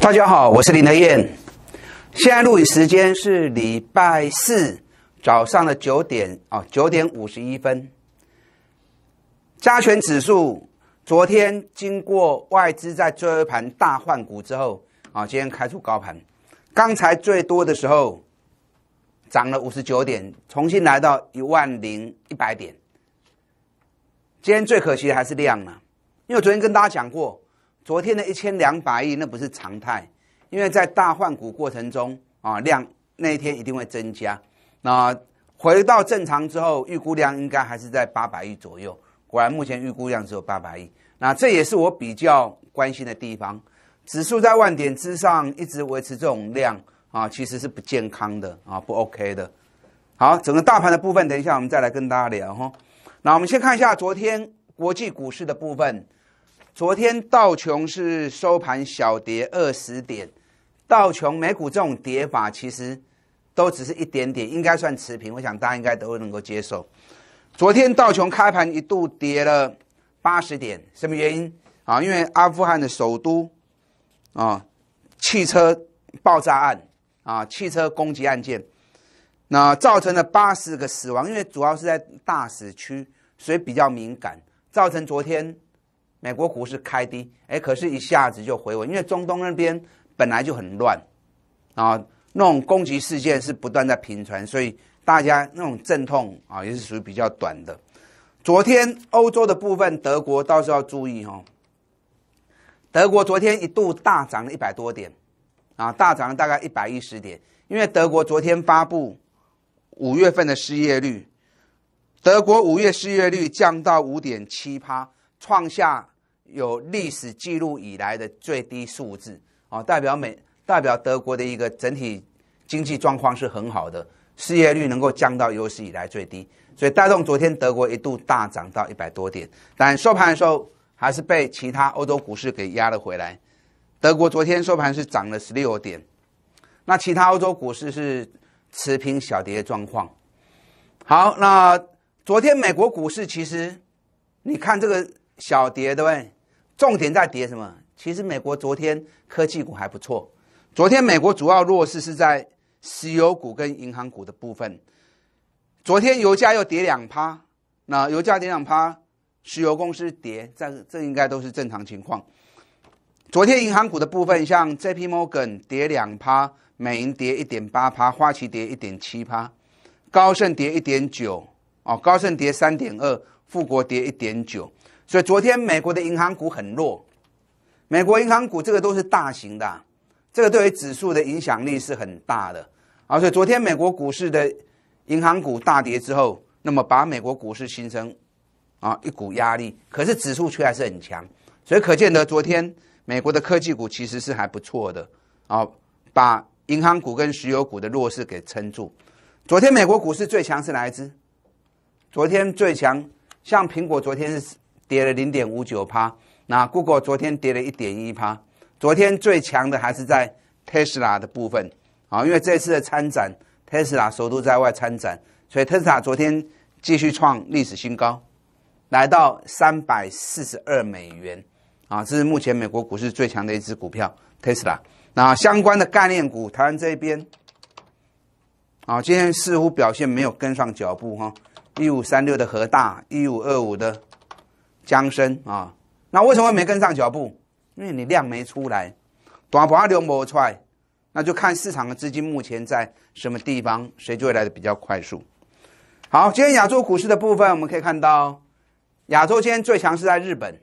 大家好，我是林德燕。现在录影时间是礼拜四早上的九点啊，九点五十一分。加权指数昨天经过外资在追盘大换股之后啊，今天开出高盘。刚才最多的时候涨了五十九点，重新来到一万零一百点。今天最可惜的还是量了，因为我昨天跟大家讲过。昨天的一千两百亿那不是常态，因为在大换股过程中啊量那一天一定会增加，那回到正常之后预估量应该还是在八百亿左右。果然目前预估量只有八百亿，那这也是我比较关心的地方。指数在万点之上一直维持这种量啊，其实是不健康的啊，不 OK 的。好，整个大盘的部分，等一下我们再来跟大家聊哈。那我们先看一下昨天国际股市的部分。昨天道琼是收盘小跌二十点，道琼美股这种跌法其实都只是一点点，应该算持平，我想大家应该都能够接受。昨天道琼开盘一度跌了八十点，什么原因啊？因为阿富汗的首都啊汽车爆炸案啊汽车攻击案件，那造成了八十个死亡，因为主要是在大使区，所以比较敏感，造成昨天。美国股市开低，哎，可是，一下子就回稳，因为中东那边本来就很乱，啊，那种攻击事件是不断在频传，所以大家那种阵痛啊，也是属于比较短的。昨天欧洲的部分，德国倒是要注意哦。德国昨天一度大涨了一百多点，啊，大涨了大概一百一十点，因为德国昨天发布五月份的失业率，德国五月失业率降到五点七趴。创下。有历史记录以来的最低数字啊，代表美代表德国的一个整体经济状况是很好的，失业率能够降到有史以来最低，所以带动昨天德国一度大涨到一百多点，但收盘时候还是被其他欧洲股市给压了回来。德国昨天收盘是涨了十六点，那其他欧洲股市是持平小跌的状况。好，那昨天美国股市其实你看这个小跌对不对？重点在跌什么？其实美国昨天科技股还不错。昨天美国主要弱势是在石油股跟银行股的部分。昨天油价又跌两趴，那油价跌两趴，石油公司跌，这这应该都是正常情况。昨天银行股的部分，像 JP Morgan 跌两趴，美银跌一点八趴，花旗跌一点七趴，高盛跌一点九，哦，高盛跌三点二，富国跌一点九。所以昨天美国的银行股很弱，美国银行股这个都是大型的，这个对于指数的影响力是很大的。啊，所以昨天美国股市的银行股大跌之后，那么把美国股市形成啊一股压力，可是指数却还是很强。所以可见得，昨天美国的科技股其实是还不错的，啊，把银行股跟石油股的弱势给撑住。昨天美国股市最强是哪一支？昨天最强像苹果，昨天是。跌了零点五九趴。那 Google 昨天跌了一点一趴，昨天最强的还是在 Tesla 的部分啊，因为这次的参展，Tesla 首都在外参展，所以 Tesla 昨天继续创历史新高，来到三百四十二美元啊，这是目前美国股市最强的一只股票 Tesla。那相关的概念股，台湾这边啊，今天似乎表现没有跟上脚步哈，一五三六的和大，一五二五的。江生啊，那为什么没跟上脚步？因为你量没出来，短波流磨出来，那就看市场的资金目前在什么地方，谁就会来的比较快速。好，今天亚洲股市的部分，我们可以看到，亚洲今天最强是在日本，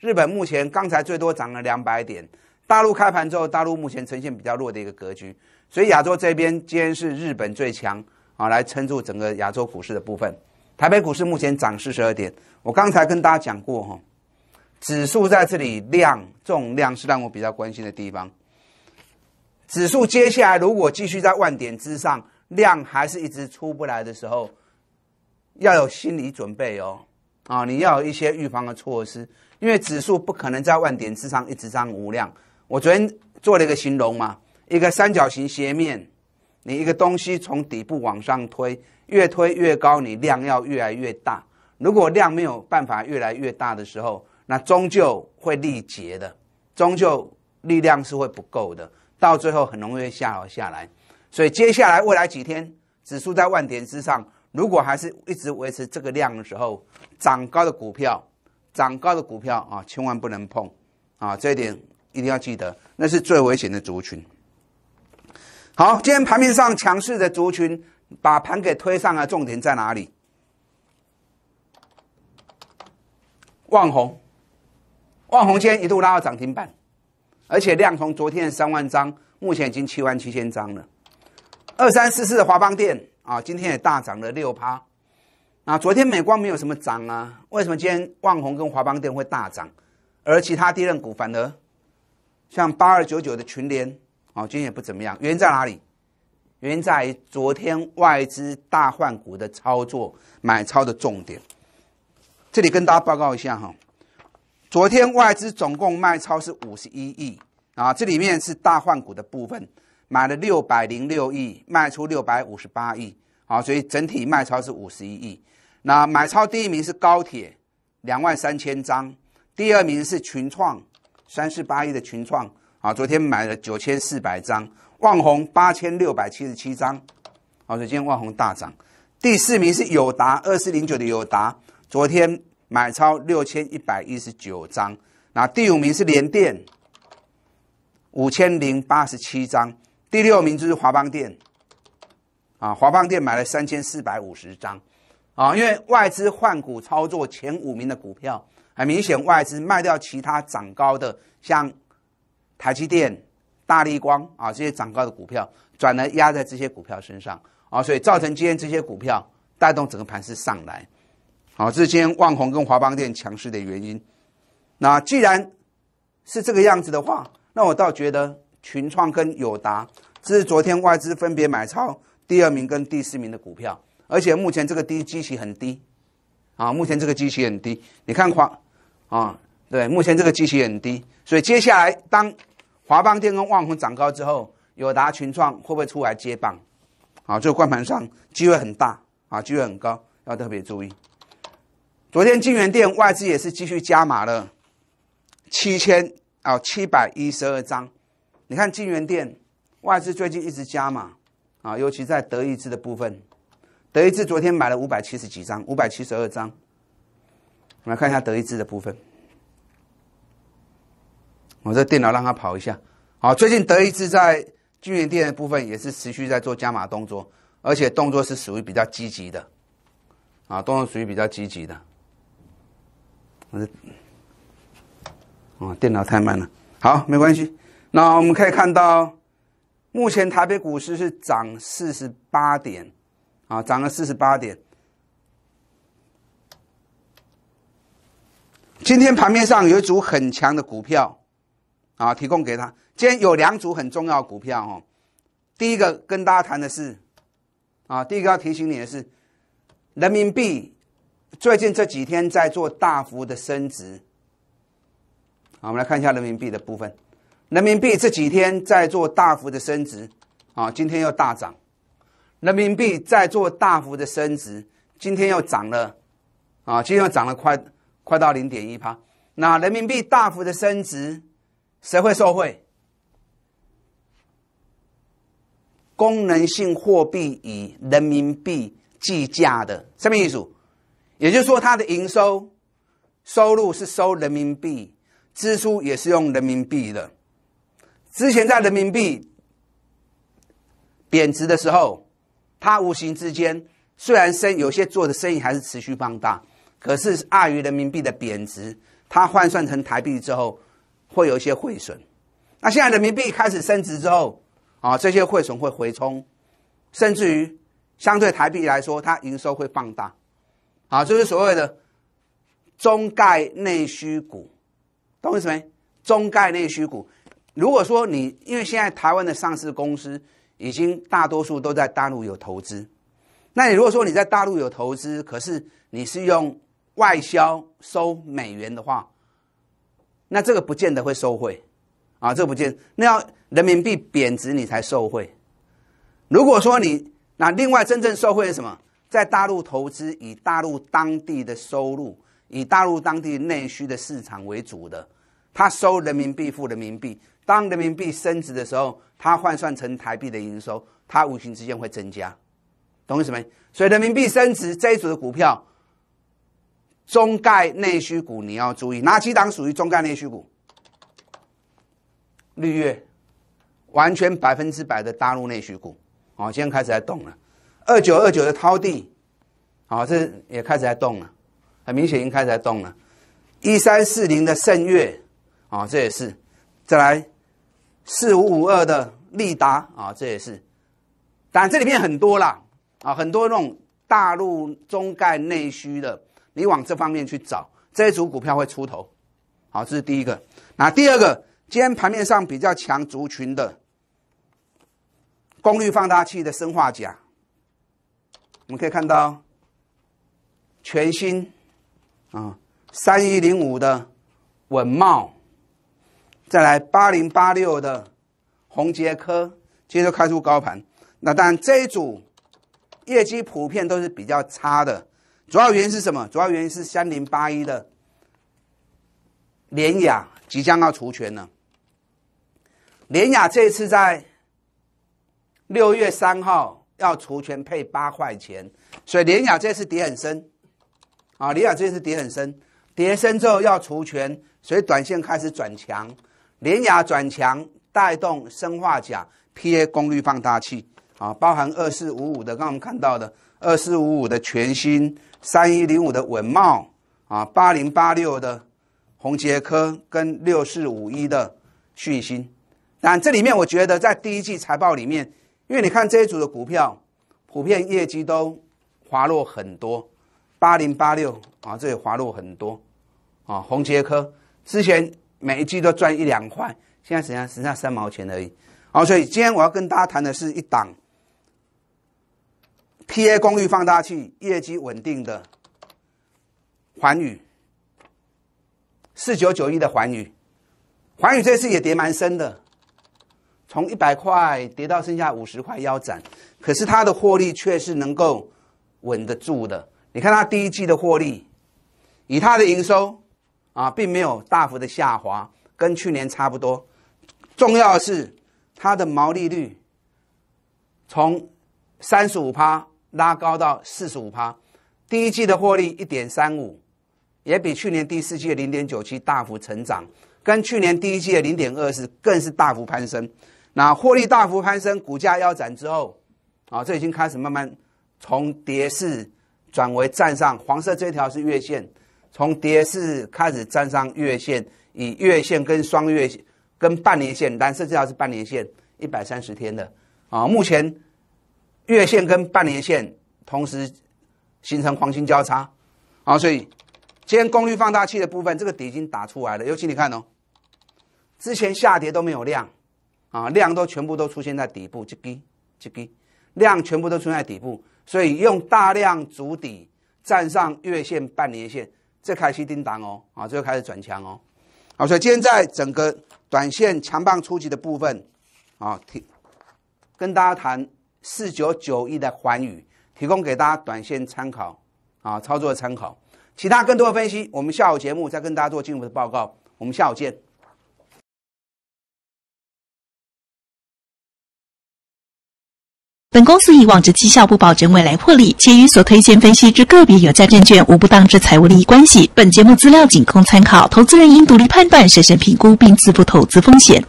日本目前刚才最多涨了两百点。大陆开盘之后，大陆目前呈现比较弱的一个格局，所以亚洲这边今天是日本最强啊，来撑住整个亚洲股市的部分。台北股市目前涨四十二点。我刚才跟大家讲过，哈，指数在这里量，这种量是让我比较关心的地方。指数接下来如果继续在万点之上，量还是一直出不来的时候，要有心理准备哦。啊，你要有一些预防的措施，因为指数不可能在万点之上一直涨无量。我昨天做了一个形容嘛，一个三角形斜面，你一个东西从底部往上推。越推越高，你量要越来越大。如果量没有办法越来越大的时候，那终究会力竭的，终究力量是会不够的，到最后很容易下滑下来。所以接下来未来几天，指数在万点之上，如果还是一直维持这个量的时候，涨高的股票，涨高的股票啊，千万不能碰啊！这一点一定要记得，那是最危险的族群。好，今天盘面上强势的族群。把盘给推上来，重点在哪里？万红，万红今天一度拉到涨停板，而且量从昨天的三万张，目前已经七万七千张了。二三四四的华邦店啊，今天也大涨了六趴。那昨天美光没有什么涨啊，为什么今天万红跟华邦店会大涨，而其他低任股反而像八二九九的群联啊，今天也不怎么样，原因在哪里？原因在昨天外资大换股的操作买超的重点。这里跟大家报告一下哈，昨天外资总共卖超是五十一亿啊，这里面是大换股的部分，买了六百零六亿，卖出六百五十八亿啊，所以整体卖超是五十一亿。那买超第一名是高铁，两万三千张，第二名是群创，三十八亿的群创啊，昨天买了九千四百张。万宏八千六百七十七张，好，所以今天万宏大涨。第四名是友达二四零九的友达，昨天买超六千一百一十九张。那第五名是联电五千零八十七张，第六名就是华邦电啊，华邦电买了三千四百五十张啊，因为外资换股操作前五名的股票，很明显外资卖掉其他涨高的，像台积电。大利光啊，这些涨高的股票转来压在这些股票身上啊，所以造成今天这些股票带动整个盘势上来。好，这是今天万宏跟华邦电强势的原因。那既然是这个样子的话，那我倒觉得群创跟友达这是昨天外资分别买超第二名跟第四名的股票，而且目前这个低基期很低啊，目前这个基期很低。你看华啊，对，目前这个基期很低，所以接下来当。华邦电跟万宏涨高之后，友达群创会不会出来接棒？啊，这个盘盘上机会很大啊，机会很高，要特别注意。昨天金源电外资也是继续加码了，七千啊七百一十二张。你看金源电外资最近一直加码啊，尤其在德意志的部分，德意志昨天买了五百七十几张，五百七十二张。我们来看一下德意志的部分。我这电脑让它跑一下，好，最近德意志在聚源电的部分也是持续在做加码动作，而且动作是属于比较积极的，啊，动作属于比较积极的。我这，哦，电脑太慢了，好，没关系。那我们可以看到，目前台北股市是涨四十八点，啊，涨了四十八点。今天盘面上有一组很强的股票。啊，提供给他。今天有两组很重要的股票哦。第一个跟大家谈的是，啊，第一个要提醒你的是，人民币最近这几天在做大幅的升值。好，我们来看一下人民币的部分。人民币这几天在做大幅的升值，啊，今天又大涨。人民币在做大幅的升值，今天又涨了，啊，今天又涨了快快到零点一趴。那人民币大幅的升值。谁会受贿？功能性货币以人民币计价的，什么意思？也就是说，它的营收、收入是收人民币，支出也是用人民币的。之前在人民币贬值的时候，它无形之间虽然生有些做的生意还是持续放大，可是碍于人民币的贬值，它换算成台币之后。会有一些汇损，那现在人民币开始升值之后，啊，这些汇损会回冲，甚至于相对台币来说，它营收会放大，啊，就是所谓的中概内需股，懂意思没？中概内需股，如果说你因为现在台湾的上市公司已经大多数都在大陆有投资，那你如果说你在大陆有投资，可是你是用外销收美元的话。那这个不见得会受贿，啊，这不见，那要人民币贬值你才受贿。如果说你那另外真正受贿是什么？在大陆投资以大陆当地的收入，以大陆当地内需的市场为主的，他收人民币付人民币。当人民币升值的时候，他换算成台币的营收，他无形之间会增加，懂我意思没？所以人民币升值这一组的股票。中概内需股，你要注意，哪几档属于中概内需股？绿月，完全百分之百的大陆内需股，啊，现在开始在动了。二九二九的滔地，啊，这也开始在动了，很明显已经开始在动了。一三四零的盛月，啊，这也是。再来四五五二的利达，啊，这也是。当然这里面很多啦，啊，很多那种大陆中概内需的。你往这方面去找，这一组股票会出头。好，这是第一个。那第二个，今天盘面上比较强族群的功率放大器的生化钾，我们可以看到全新啊三一零五的稳茂，再来八零八六的宏杰科，接着开出高盘。那当然这一组业绩普遍都是比较差的。主要原因是什么？主要原因是三零八一的联雅即将要除权了。联雅这一次在六月三号要除权配八块钱，所以联雅这次跌很深啊！联雅这次跌很深，跌深之后要除权，所以短线开始转强。联雅转强带动生化钾、PA 功率放大器啊，包含二四五五的，刚刚我们看到的二四五五的全新。三一零五的稳茂啊，八零八六的宏杰科跟六四五一的旭星。但这里面我觉得在第一季财报里面，因为你看这一组的股票，普遍业绩都滑落很多，八零八六啊，这也滑落很多啊，宏杰科之前每一季都赚一两块，现在只剩下三毛钱而已，好，所以今天我要跟大家谈的是一档。PA 功率放大器业绩稳定的环宇四九九一的环宇，环宇这次也跌蛮深的，从一百块跌到剩下五十块腰斩，可是它的获利却是能够稳得住的。你看它第一季的获利，以它的营收啊，并没有大幅的下滑，跟去年差不多。重要的是它的毛利率从三十五趴。拉高到四十五%，趴，第一季的获利一点三五，也比去年第四季的零点九七大幅成长，跟去年第一季的零点二四更是大幅攀升。那获利大幅攀升，股价腰斩之后，啊，这已经开始慢慢从跌势转为站上。黄色这条是月线，从跌势开始站上月线，以月线跟双月线跟半年线，蓝色这条是半年线一百三十天的，啊，目前。月线跟半年线同时形成黄金交叉，啊，所以今天功率放大器的部分，这个底已经打出来了。尤其你看哦，之前下跌都没有量，啊，量都全部都出现在底部，这低这低，量全部都存在底部，所以用大量主底站上月线、半年线，这开始盯档哦，啊，这就开始转强哦，啊，所以今天在整个短线强棒初级的部分，啊，跟大家谈。四九九亿的环宇，提供给大家短线参考啊，操作的参考。其他更多的分析，我们下午节目再跟大家做进一步的报告。我们下午见。本公司以往之绩效不保证未来获利，且与所推荐分析之个别有价证券无不当之财务利益关系。本节目资料仅供参考，投资人应独立判断、审慎评估并自负投资风险。